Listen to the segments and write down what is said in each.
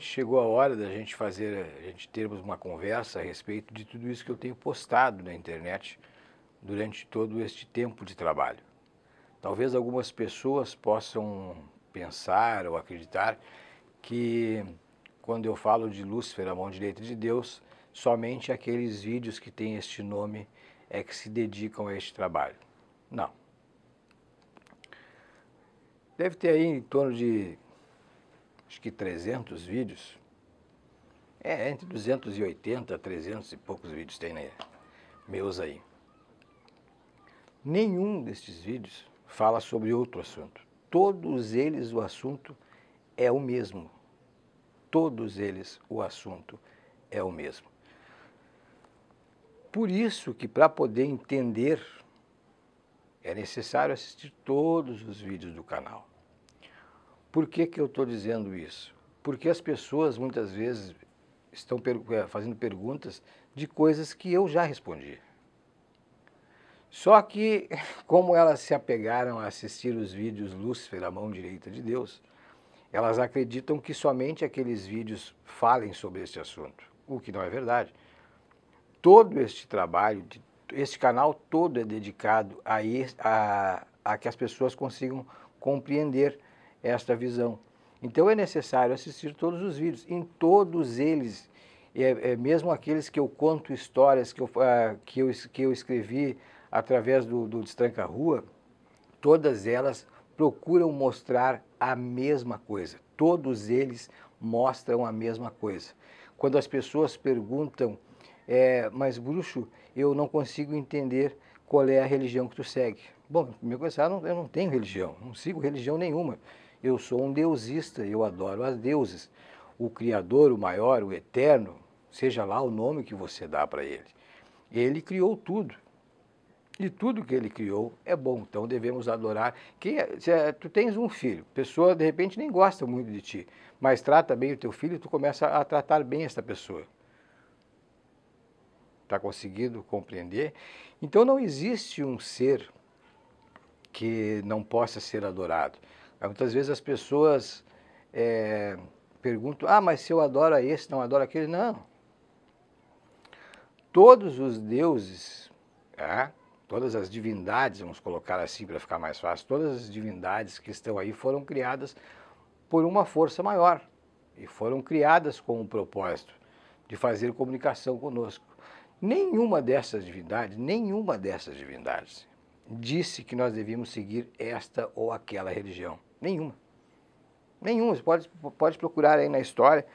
realmente chegou a hora da gente fazer, a gente termos uma conversa a respeito de tudo isso que eu tenho postado na internet durante todo este tempo de trabalho. Talvez algumas pessoas possam pensar ou acreditar que quando eu falo de Lúcifer, a mão direita de Deus, somente aqueles vídeos que têm este nome é que se dedicam a este trabalho. Não. Deve ter aí em torno de acho que 300 vídeos. É, entre 280 a 300 e poucos vídeos tem né, meus aí. Nenhum destes vídeos fala sobre outro assunto. Todos eles o assunto é o mesmo. Todos eles o assunto é o mesmo. Por isso que para poder entender é necessário assistir todos os vídeos do canal. Por que, que eu estou dizendo isso? Porque as pessoas muitas vezes estão per é, fazendo perguntas de coisas que eu já respondi. Só que, como elas se apegaram a assistir os vídeos Lúcifer, a mão direita de Deus, elas acreditam que somente aqueles vídeos falem sobre este assunto, o que não é verdade. Todo este trabalho, este canal todo é dedicado a, a, a que as pessoas consigam compreender esta visão. Então é necessário assistir todos os vídeos. Em todos eles, é, é mesmo aqueles que eu conto histórias que eu, ah, que eu, que eu escrevi através do, do Destranca Rua, todas elas procuram mostrar a mesma coisa. Todos eles mostram a mesma coisa. Quando as pessoas perguntam, é, mas bruxo, eu não consigo entender qual é a religião que tu segue. Bom, meu começar, eu não tenho religião, não sigo religião nenhuma. Eu sou um deusista, eu adoro as deuses. O Criador, o Maior, o Eterno, seja lá o nome que você dá para ele. Ele criou tudo. E tudo que ele criou é bom, então devemos adorar. Quem é, é, tu tens um filho, pessoa de repente nem gosta muito de ti, mas trata bem o teu filho e tu começa a tratar bem esta pessoa. Está conseguindo compreender? Então não existe um ser que não possa ser adorado. Muitas vezes as pessoas é, perguntam, ah, mas se eu adoro esse, não adoro aquele. Não. Todos os deuses, é, todas as divindades, vamos colocar assim para ficar mais fácil, todas as divindades que estão aí foram criadas por uma força maior e foram criadas com o propósito de fazer comunicação conosco. Nenhuma dessas divindades, nenhuma dessas divindades disse que nós devíamos seguir esta ou aquela religião. Nenhuma. Nenhuma. Você pode, pode procurar aí na história.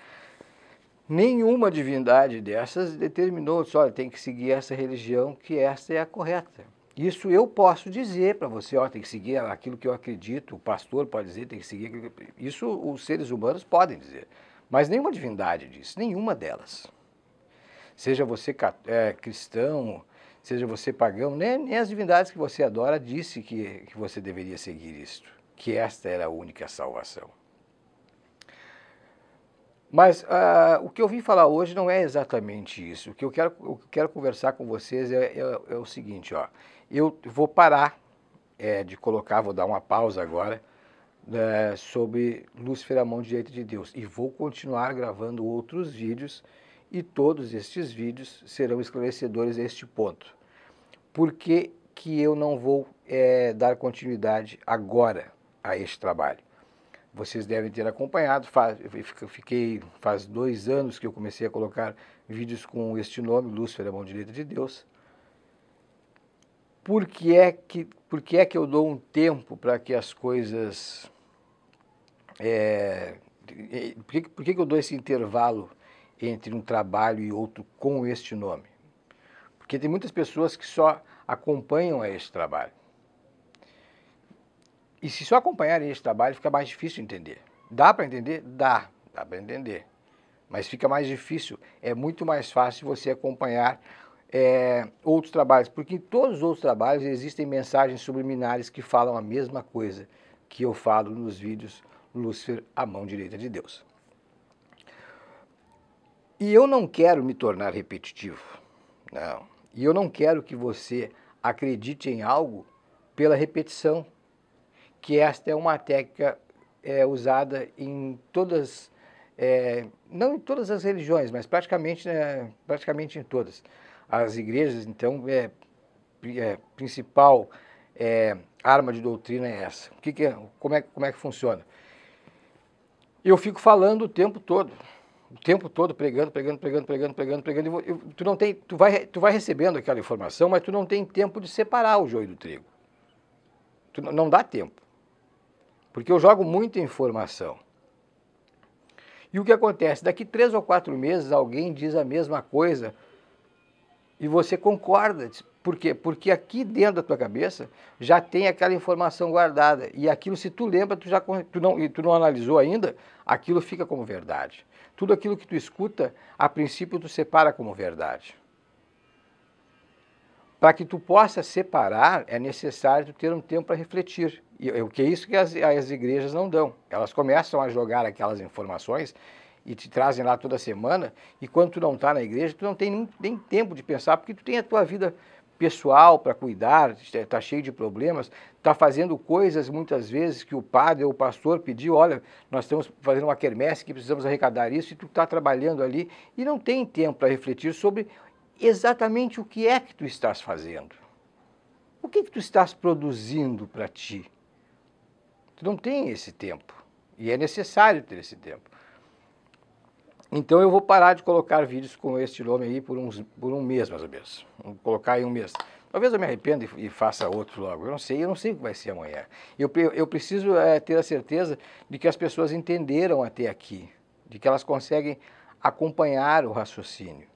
Nenhuma divindade dessas determinou, disse, olha, tem que seguir essa religião, que essa é a correta. Isso eu posso dizer para você, olha, tem que seguir aquilo que eu acredito, o pastor pode dizer, tem que seguir aquilo que... Isso os seres humanos podem dizer. Mas nenhuma divindade disse, nenhuma delas. Seja você é, cristão, seja você pagão, nem, nem as divindades que você adora disse que, que você deveria seguir isto que esta era a única salvação. Mas uh, o que eu vim falar hoje não é exatamente isso. O que eu quero, eu quero conversar com vocês é, é, é o seguinte, ó. Eu vou parar é, de colocar, vou dar uma pausa agora, né, sobre Lúcifer, a mão direita de Deus. E vou continuar gravando outros vídeos, e todos estes vídeos serão esclarecedores a este ponto. Por que, que eu não vou é, dar continuidade agora? a este trabalho. Vocês devem ter acompanhado, faz, fiquei faz dois anos que eu comecei a colocar vídeos com este nome, Lúcifer, a mão direita de Deus. Por que é que, por que, é que eu dou um tempo para que as coisas... É, por que, por que eu dou esse intervalo entre um trabalho e outro com este nome? Porque tem muitas pessoas que só acompanham a este trabalho. E se só acompanharem esse trabalho, fica mais difícil entender. Dá para entender? Dá, dá para entender. Mas fica mais difícil. É muito mais fácil você acompanhar é, outros trabalhos, porque em todos os outros trabalhos existem mensagens subliminares que falam a mesma coisa que eu falo nos vídeos Lúcifer, a mão direita de Deus. E eu não quero me tornar repetitivo, não. E eu não quero que você acredite em algo pela repetição que esta é uma técnica é, usada em todas, é, não em todas as religiões, mas praticamente, né, praticamente em todas. As igrejas, então, é, é principal é, arma de doutrina é essa. O que, que é, como é, como é que funciona? Eu fico falando o tempo todo, o tempo todo pregando, pregando, pregando, pregando, pregando, pregando. tu não tem, tu vai, tu vai recebendo aquela informação, mas tu não tem tempo de separar o joio do trigo. Tu não dá tempo porque eu jogo muita informação. E o que acontece? Daqui três ou quatro meses alguém diz a mesma coisa e você concorda. Por quê? Porque aqui dentro da tua cabeça já tem aquela informação guardada. E aquilo, se tu lembra, tu, já, tu, não, tu não analisou ainda, aquilo fica como verdade. Tudo aquilo que tu escuta, a princípio tu separa como verdade. Para que tu possa separar, é necessário tu ter um tempo para refletir. E é o que é isso que as, as igrejas não dão. Elas começam a jogar aquelas informações e te trazem lá toda semana, e quando tu não está na igreja, tu não tem nem, nem, tempo de pensar, porque tu tem a tua vida pessoal para cuidar, está cheio de problemas, está fazendo coisas muitas vezes que o padre ou o pastor pediu, olha, nós estamos fazendo uma quermesse que precisamos arrecadar isso, e tu está trabalhando ali e não tem tempo para refletir sobre exatamente o que é que tu estás fazendo. O que, é que tu estás produzindo para ti? Tu não tem esse tempo. E é necessário ter esse tempo. Então eu vou parar de colocar vídeos com este nome aí por, uns, por um mês, mais ou menos. Vou colocar em um mês. Talvez eu me arrependa e, e faça outro logo. Eu não sei, eu não sei o que vai ser amanhã. Eu, eu preciso é, ter a certeza de que as pessoas entenderam até aqui, de que elas conseguem acompanhar o raciocínio.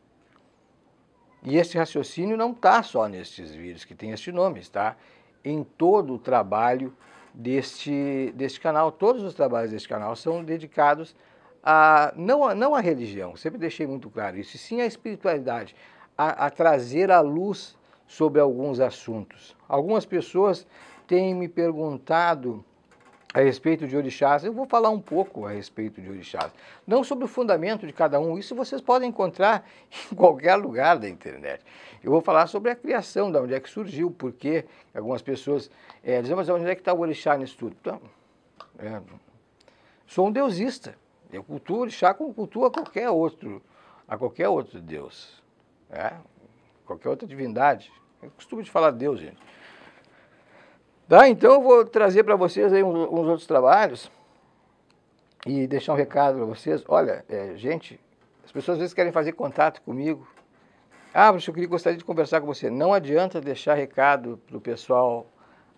E esse raciocínio não está só nestes vídeos que tem este nome, está em todo o trabalho deste, deste canal. Todos os trabalhos deste canal são dedicados a, não, a, não à religião, sempre deixei muito claro isso, sim à espiritualidade, a, a trazer a luz sobre alguns assuntos. Algumas pessoas têm me perguntado a respeito de orixás, eu vou falar um pouco a respeito de orixás. Não sobre o fundamento de cada um, isso vocês podem encontrar em qualquer lugar da internet. Eu vou falar sobre a criação, de onde é que surgiu, porque algumas pessoas é, dizem, mas onde é que está o orixá nisso tudo? Então, é, sou um deusista. Eu cultuo orixá como cultuo a qualquer outro, a qualquer outro deus. É? Qualquer outra divindade. Eu costumo de falar Deus, gente. Tá? Então eu vou trazer para vocês aí uns, uns, outros trabalhos e deixar um recado para vocês. Olha, é, gente, as pessoas às vezes querem fazer contato comigo. Ah, Bruxo, eu queria, gostaria de conversar com você. Não adianta deixar recado para o pessoal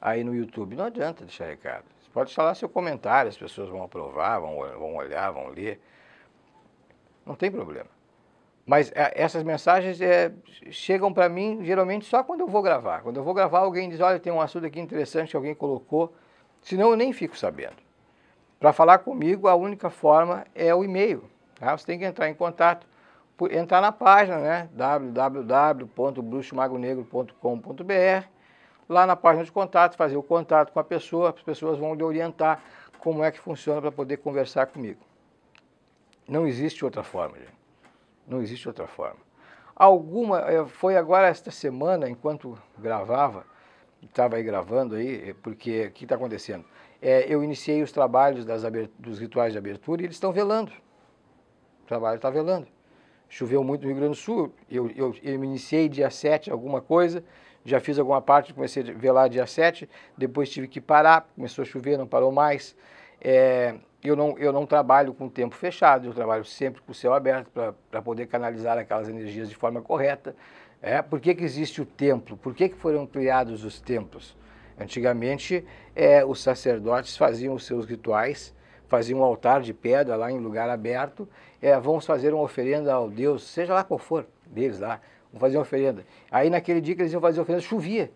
aí no YouTube. Não adianta deixar recado. Você pode deixar lá seu comentário, as pessoas vão aprovar, vão, vão olhar, vão ler. Não tem problema. Mas é, essas mensagens é, chegam para mim geralmente só quando eu vou gravar. Quando eu vou gravar, alguém diz: Olha, tem um assunto aqui interessante que alguém colocou. Senão eu nem fico sabendo. Para falar comigo, a única forma é o e-mail. Tá? Você tem que entrar em contato, entrar na página né? www.bruxomagonegro.com.br. Lá na página de contato, fazer o contato com a pessoa, as pessoas vão lhe orientar como é que funciona para poder conversar comigo. Não existe outra forma, gente. Não existe outra forma. Alguma, eh, foi agora esta semana, enquanto gravava, estava aí gravando aí, eh, porque o que está acontecendo? É, eu iniciei os trabalhos das dos rituais de abertura e eles estão velando. O trabalho está velando. Choveu muito no Rio Grande do Sul, eu, eu, eu iniciei dia 7 alguma coisa, já fiz alguma parte, comecei a velar dia 7, depois tive que parar, começou a chover, não parou mais. É, eu, não, eu não trabalho com tempo fechado, eu trabalho sempre com o céu aberto para poder canalizar aquelas energias de forma correta. É, por que, que existe o templo? Por que, que foram criados os templos? Antigamente, é, os sacerdotes faziam os seus rituais, faziam um altar de pedra lá em lugar aberto, é, vamos fazer uma oferenda ao Deus, seja lá qual for deles lá, vamos fazer uma oferenda. Aí naquele dia que eles iam fazer a oferenda, chovia.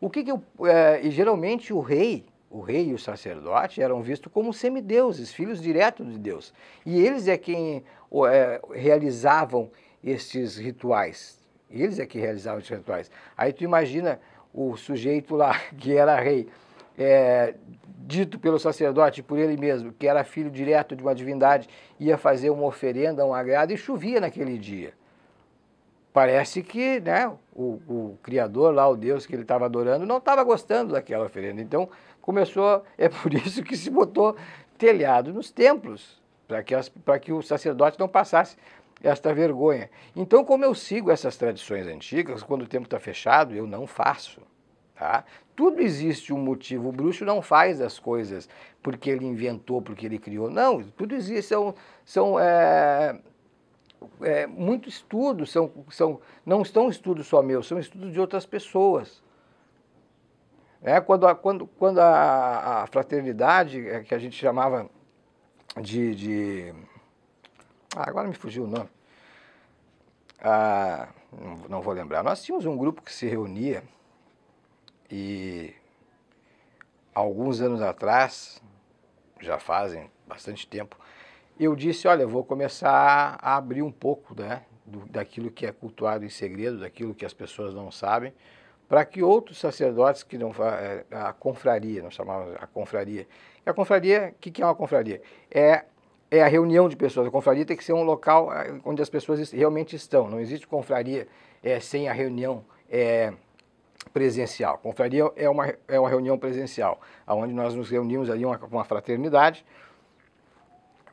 O que, que eu, é, e geralmente o rei, o rei e o sacerdote eram vistos como semideuses, filhos diretos de Deus. E eles é quem é, realizavam estes rituais. Eles é que realizavam esses rituais. Aí tu imagina o sujeito lá, que era rei, é, dito pelo sacerdote por ele mesmo, que era filho direto de uma divindade, ia fazer uma oferenda, um agrado, e chovia naquele dia. Parece que né, o, o Criador lá, o Deus que ele estava adorando, não estava gostando daquela oferenda. Então, começou, é por isso que se botou telhado nos templos, para que, que o sacerdote não passasse esta vergonha. Então, como eu sigo essas tradições antigas, quando o tempo está fechado, eu não faço. Tá? Tudo existe um motivo. O bruxo não faz as coisas porque ele inventou, porque ele criou. Não, tudo existe. São, são é, é, muito estudos, são, são, não estão estudos só meus, são estudos de outras pessoas. É, quando a, quando, quando a, a fraternidade, é, que a gente chamava de. de ah, agora me fugiu o nome. Ah, não, não vou lembrar. Nós tínhamos um grupo que se reunia e alguns anos atrás, já fazem bastante tempo, eu disse, olha, eu vou começar a abrir um pouco né, do, daquilo que é cultuado em segredo, daquilo que as pessoas não sabem, para que outros sacerdotes que não eh, a confraria, nós chamamos a confraria. E a confraria, o que, que é uma confraria? É é a reunião de pessoas. A confraria tem que ser um local eh, onde as pessoas realmente estão. Não existe confraria é, sem a reunião é, presencial. Confraria é uma, é uma reunião presencial, onde nós nos reunimos ali uma, uma fraternidade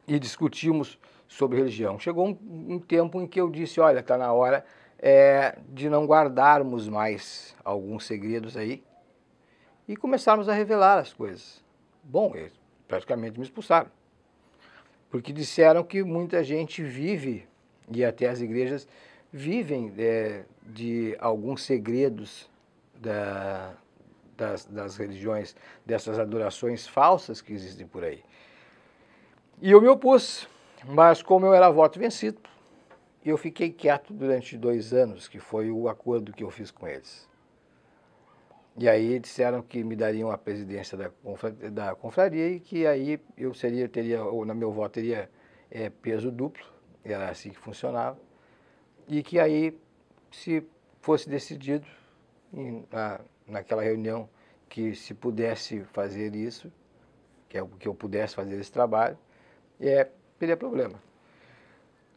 e discutimos sobre religião. Chegou um, um tempo em que eu disse, olha, está na hora é, de não guardarmos mais alguns segredos aí e começarmos a revelar as coisas. Bom, eles praticamente me expulsaram, porque disseram que muita gente vive, e até as igrejas vivem é, de alguns segredos da, das, das religiões, dessas adorações falsas que existem por aí. E eu me opus, mas como eu era voto vencido, e eu fiquei quieto durante dois anos, que foi o acordo que eu fiz com eles. E aí disseram que me dariam a presidência da, da confraria e que aí eu seria, teria, ou na meu voto teria é, peso duplo, era assim que funcionava, e que aí, se fosse decidido em, na, naquela reunião que se pudesse fazer isso, que eu, é que eu pudesse fazer esse trabalho, é, teria problema.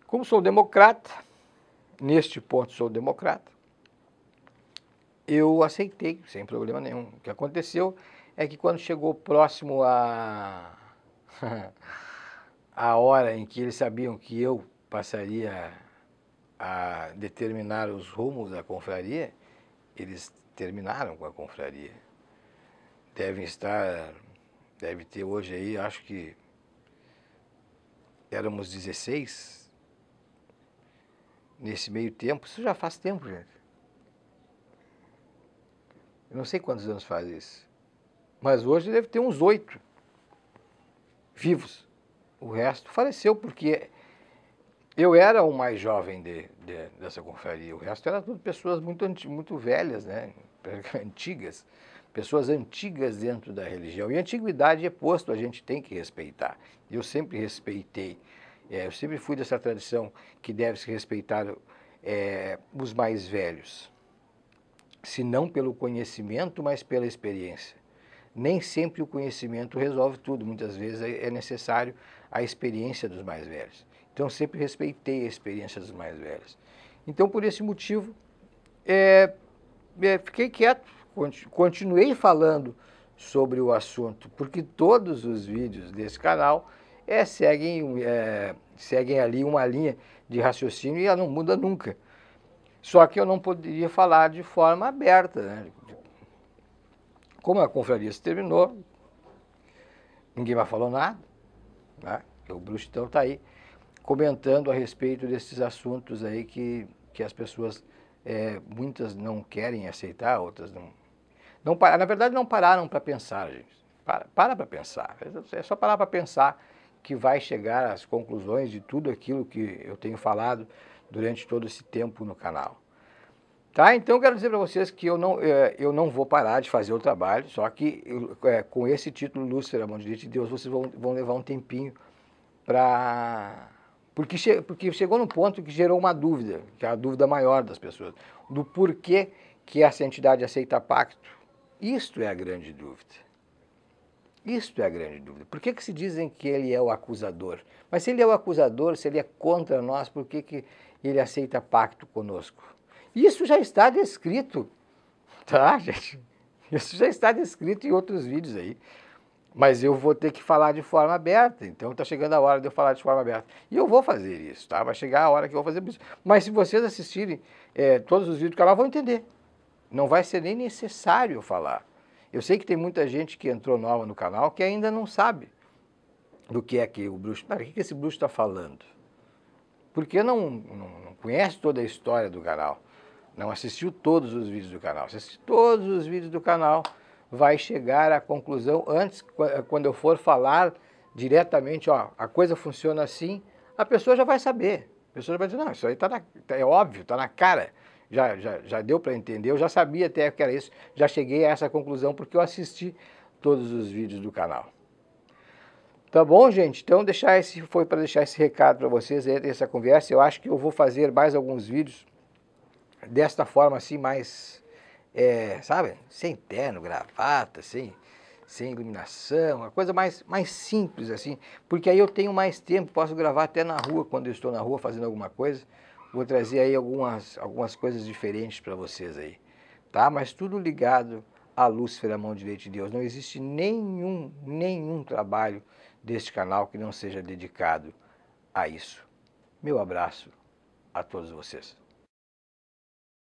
Como sou democrata, neste ponto sou democrata, eu aceitei, sem problema nenhum. O que aconteceu é que quando chegou próximo a, a hora em que eles sabiam que eu passaria a determinar os rumos da confraria, eles terminaram com a confraria. Devem estar, deve ter hoje aí, acho que éramos 16, nesse meio tempo, isso já faz tempo, gente. Eu não sei quantos anos faz isso. Mas hoje deve ter uns oito vivos. O resto faleceu, porque eu era o mais jovem de, de, dessa confraria. O resto eram tudo pessoas muito, muito velhas, né? antigas. Pessoas antigas dentro da religião. E a antiguidade é posto, a gente tem que respeitar. Eu sempre respeitei é, eu sempre fui dessa tradição que deve se respeitar é, os mais velhos, se não pelo conhecimento, mas pela experiência. Nem sempre o conhecimento resolve tudo, muitas vezes é, é necessário a experiência dos mais velhos. Então, sempre respeitei a experiência dos mais velhos. Então, por esse motivo, é, é, fiquei quieto, continuei falando sobre o assunto, porque todos os vídeos desse canal é, seguem, é, seguem ali uma linha de raciocínio e ela não muda nunca. Só que eu não poderia falar de forma aberta. Né? Como a confraria se terminou, ninguém mais falou nada. Né? O Bruxo então está aí comentando a respeito desses assuntos aí que, que as pessoas, é, muitas não querem aceitar, outras não. não na verdade, não pararam para pensar, gente. Para para pra pensar. É só parar para pensar que vai chegar às conclusões de tudo aquilo que eu tenho falado durante todo esse tempo no canal. Tá? Então, quero dizer para vocês que eu não, eh, eu não vou parar de fazer o trabalho, só que eh, com esse título, Lúcifer, mão de Deus, vocês vão, vão levar um tempinho para... Porque, che... porque chegou num ponto que gerou uma dúvida, que é a dúvida maior das pessoas, do porquê que essa entidade aceita pacto. Isto é a grande dúvida. Isto é a grande dúvida. Por que, que se dizem que ele é o acusador? Mas se ele é o acusador, se ele é contra nós, por que, que ele aceita pacto conosco? Isso já está descrito, tá, gente? Isso já está descrito em outros vídeos aí. Mas eu vou ter que falar de forma aberta, então está chegando a hora de eu falar de forma aberta. E eu vou fazer isso, tá? Vai chegar a hora que eu vou fazer isso. Mas se vocês assistirem é, todos os vídeos do canal, vão entender. Não vai ser nem necessário falar. Eu sei que tem muita gente que entrou nova no canal que ainda não sabe do que é que o bruxo. Para tá, que, que esse bruxo está falando? Porque não, não, não, conhece toda a história do canal, não assistiu todos os vídeos do canal. Se assistir todos os vídeos do canal, vai chegar à conclusão antes, quando eu for falar diretamente, ó, a coisa funciona assim, a pessoa já vai saber. A pessoa já vai dizer, não, isso aí tá na, é óbvio, está na cara já, já, já deu para entender, eu já sabia até que era isso, já cheguei a essa conclusão porque eu assisti todos os vídeos do canal. Tá bom, gente? Então deixar esse foi para deixar esse recado para vocês essa conversa. Eu acho que eu vou fazer mais alguns vídeos desta forma assim, mais é, sabe, sem terno, gravata, sem sem iluminação, uma coisa mais mais simples assim, porque aí eu tenho mais tempo, posso gravar até na rua quando eu estou na rua fazendo alguma coisa. Vou trazer aí algumas, algumas coisas diferentes para vocês aí, tá? Mas tudo ligado à Lúcifer, a mão direita de Deus. Não existe nenhum, nenhum trabalho deste canal que não seja dedicado a isso. Meu abraço a todos vocês.